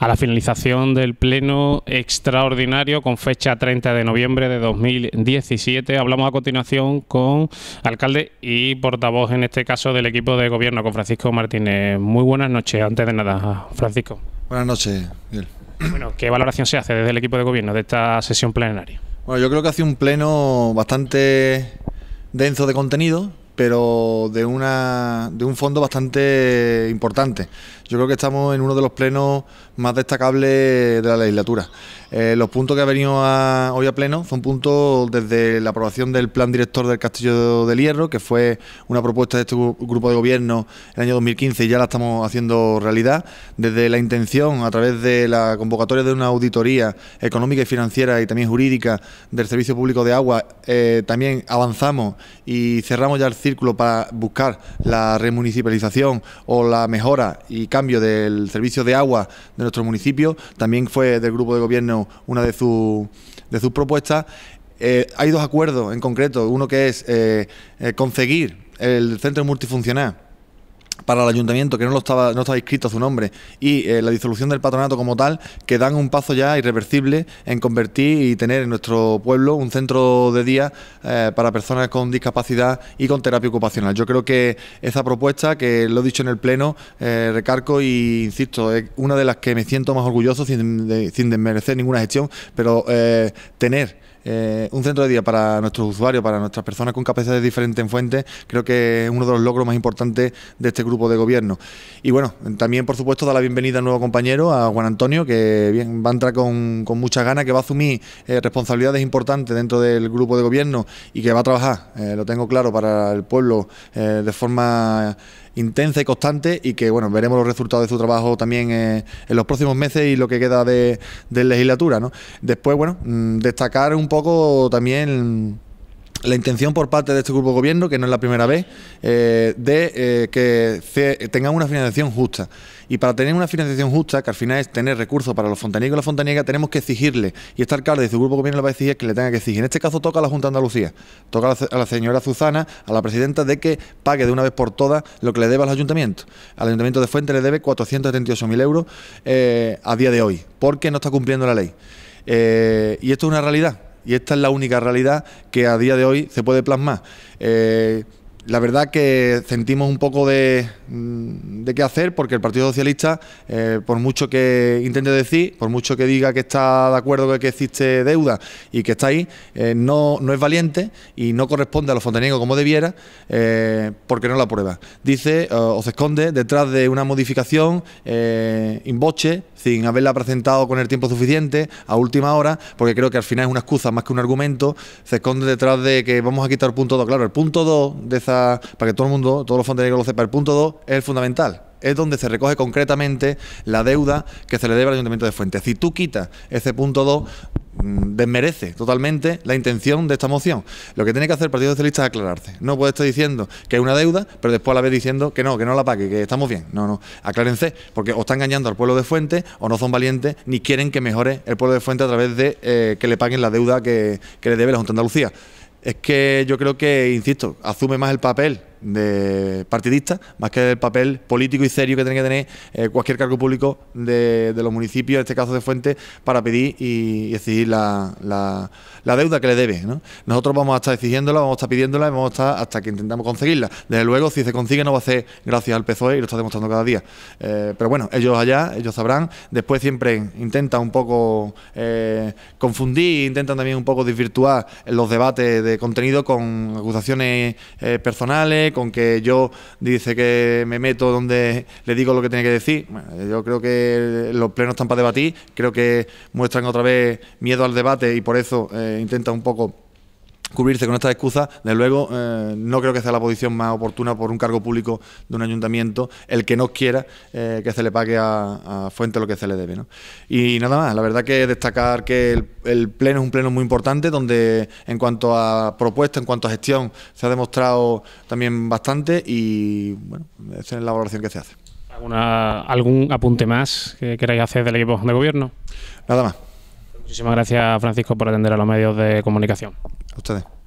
a la finalización del pleno extraordinario con fecha 30 de noviembre de 2017. Hablamos a continuación con alcalde y portavoz en este caso del equipo de gobierno, con Francisco Martínez. Muy buenas noches, antes de nada, Francisco. Buenas noches, Miguel. Bueno, ¿qué valoración se hace desde el equipo de gobierno de esta sesión plenaria? Bueno, yo creo que hace un pleno bastante denso de contenido, pero de, una, de un fondo bastante importante. Yo creo que estamos en uno de los plenos más destacables de la legislatura. Eh, los puntos que ha venido hoy a pleno son puntos desde la aprobación del plan director del Castillo de Hierro, que fue una propuesta de este grupo de gobierno en el año 2015 y ya la estamos haciendo realidad, desde la intención a través de la convocatoria de una auditoría económica y financiera y también jurídica del Servicio Público de Agua, eh, también avanzamos y cerramos ya el círculo para buscar la remunicipalización o la mejora y cambio del servicio de agua de nuestro municipio. También fue del grupo de gobierno una de, sus de sus propuestas. Eh, hay dos acuerdos en concreto, uno que es eh, eh, conseguir el centro multifuncional para el ayuntamiento que no lo estaba no estaba inscrito a su nombre y eh, la disolución del patronato como tal que dan un paso ya irreversible en convertir y tener en nuestro pueblo un centro de día eh, para personas con discapacidad y con terapia ocupacional yo creo que esa propuesta que lo he dicho en el pleno eh, recargo y insisto es una de las que me siento más orgulloso sin, sin desmerecer ninguna gestión pero eh, tener eh, un centro de día para nuestros usuarios, para nuestras personas con capacidades diferentes en Fuentes, creo que es uno de los logros más importantes de este grupo de gobierno. Y bueno, también por supuesto da la bienvenida al nuevo compañero, a Juan Antonio, que va a entrar con, con muchas ganas, que va a asumir eh, responsabilidades importantes dentro del grupo de gobierno y que va a trabajar, eh, lo tengo claro, para el pueblo de forma intensa y constante y que, bueno, veremos los resultados de su trabajo también eh, en los próximos meses y lo que queda de, de legislatura, ¿no? Después, bueno, mm, destacar un poco también la intención por parte de este grupo de gobierno, que no es la primera vez, eh, de eh, que tenga una financiación justa. Y para tener una financiación justa, que al final es tener recursos para los fontaniegos y las fontaniegas, tenemos que exigirle, y estar alcalde de su grupo de gobierno le va a exigir que le tenga que exigir. En este caso toca a la Junta de Andalucía, toca a la, señora Susana, a la presidenta, de que pague de una vez por todas lo que le debe al ayuntamiento. Al ayuntamiento de Fuente le debe 478.000 euros eh, a día de hoy, porque no está cumpliendo la ley. y esto es una realidad y esta es la única realidad que a día de hoy se puede plasmar. Eh, la verdad que sentimos un poco de, mm, qué hacer porque el Partido Socialista, eh, por mucho que intente decir, por mucho que diga que está de acuerdo que existe deuda y que está ahí, eh, no, no es valiente y no corresponde a los fontaniegos como debiera eh, porque no la aprueba. Dice o, se esconde detrás de una modificación in boche, sin haberla presentado con el tiempo suficiente, a última hora, porque creo que al final es una excusa más que un argumento, se esconde detrás de que vamos a quitar punto 2. Claro, el punto 2 de para que todo el mundo, todos los fondo lo sepa, el punto 2 es fundamental. Es donde se recoge concretamente la deuda que se le debe al Ayuntamiento de Fuente. Si tú quitas ese punto 2, mm, desmerece totalmente la intención de esta moción. Lo que tiene que hacer el Partido Socialista es aclararse. No puede estar diciendo que es una deuda, pero después a la vez diciendo que no, que no la pague, que estamos bien. No, no, aclárense, porque o están engañando al pueblo de Fuente o no son valientes ni quieren que mejore el pueblo de Fuente a través de eh, que le paguen la deuda que, que le debe la Junta de Andalucía es que yo creo que, insisto, asume más el papel de partidista, más que el papel político y serio que tiene que tener eh, cualquier cargo público de, los municipios, en este caso de Fuente para pedir y, exigir la, la, deuda que le debe. Nosotros vamos a estar exigiéndola, vamos a estar pidiéndola vamos a estar hasta que intentamos conseguirla. Desde luego, si se consigue, no va a ser gracias al PSOE y lo está demostrando cada día. Eh, pero bueno, ellos allá, ellos sabrán. Después siempre intenta un poco eh, confundir, intentan también un poco desvirtuar los debates de contenido con acusaciones personales con que yo dice que me meto donde le digo lo que tiene que decir. yo creo que los plenos están para debatir, creo que muestran otra vez miedo al debate y por eso eh, intenta un poco cubrirse con estas excusas, desde luego eh, no creo que sea la posición más oportuna por un cargo público de un ayuntamiento el que no quiera eh, que se le pague a, Fuente lo que se le debe. ¿no? Y nada más, la verdad que destacar que el, pleno es un pleno muy importante donde en cuanto a propuesta, en cuanto a gestión, se ha demostrado también bastante y bueno, esa es la valoración que se hace. ¿Alguna, ¿Algún apunte más que queráis hacer del equipo de gobierno? Nada más. Muchísimas gracias, Francisco, por atender a los medios de comunicación. A ustedes.